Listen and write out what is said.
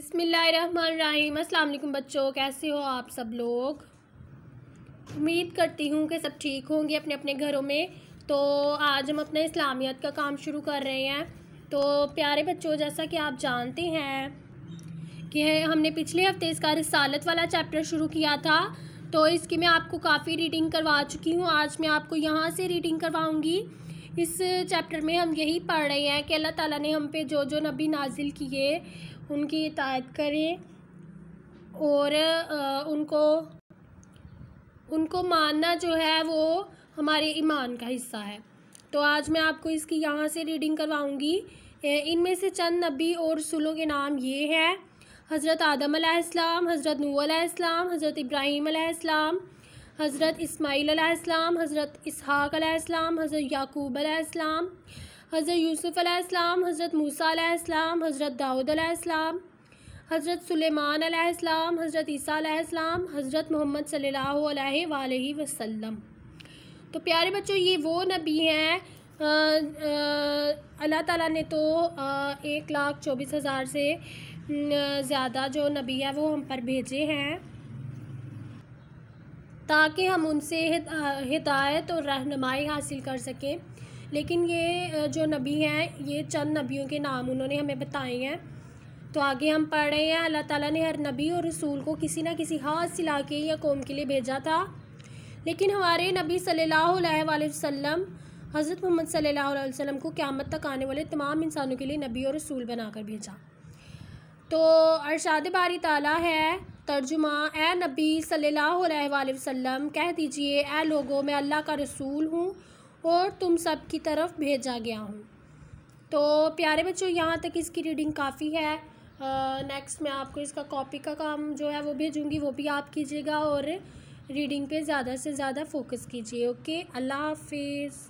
बिसमीम अल्लाम बच्चों कैसे हो आप सब लोग उम्मीद करती हूँ कि सब ठीक होंगे अपने अपने घरों में तो आज हम अपना इस्लामियत का काम शुरू कर रहे हैं तो प्यारे बच्चों जैसा कि आप जानते हैं कि हमने पिछले हफ्ते इसका रिसालत वाला चैप्टर शुरू किया था तो इसकी मैं आपको काफ़ी रीडिंग करवा चुकी हूँ आज मैं आपको यहाँ से रीडिंग करवाऊँगी इस चैप्टर में हम यही पढ़ रहे हैं कि अल्लाह ताला ने हम पे जो जो नबी नाजिल किए उनकी इतायत करें और उनको उनको मानना जो है वो हमारे ईमान का हिस्सा है तो आज मैं आपको इसकी यहाँ से रीडिंग करवाऊँगी इनमें से चंद नबी और रसूलों के नाम ये हैं हज़रत आदम आसमाम हज़रत नूसम हज़रत इब्राहीम अलैहिस्सलाम, हज़रत इसमाईल आसमाम हज़रत इसहाक़ हज़रत याकूब आसमाम हज़रत यूसुफ़ आसमाम हज़रत मूसा आसमाम हज़रत दाऊद आसमाम हज़रत सुलेमान हज़रत ईसा आसमाम हज़रत मोहम्मद सल्लल्लाहु अलैहि वसल्लम तो प्यारे बच्चों ये वो नबी हैं अल्लाह ताला ने तो एक लाख चौबीस हज़ार से ज़्यादा जो नबी है वो हम पर भेजे हैं ताकि हम उनसे हिदायत और रहनमाई हासिल कर सकें लेकिन ये जो नबी हैं ये चंद नबियों के नाम उन्होंने हमें बताए हैं तो आगे हम पढ़ रहे हैं अल्लाह ताला ने हर नबी और रसूल को किसी ना किसी ख़ास इलाके या कौम के लिए भेजा था लेकिन हमारे नबी सल्लल्लाहु अलैहि वसल्लम हज़रत मोहम्मद सल्लल्लाहु अलैहि वसल्लम को क़्यामत तक आने वाले तमाम इंसानों के लिए नबी और रसूल बनाकर भेजा तो अरशाद बारी ताला है तर्जुमा ए नबी सल्लल्लाहु अलैहि वसल्लम कह दीजिए ए लोगों मैं अल्लाह का रसूल हूँ और तुम सब की तरफ भेजा गया हूँ तो प्यारे बच्चों यहाँ तक इसकी रीडिंग काफ़ी है नेक्स्ट मैं आपको इसका कॉपी का काम जो है वो भेजूँगी वो भी आप कीजिएगा और रीडिंग पे ज़्यादा से ज़्यादा फोकस कीजिए ओके अल्लाह हाफिज़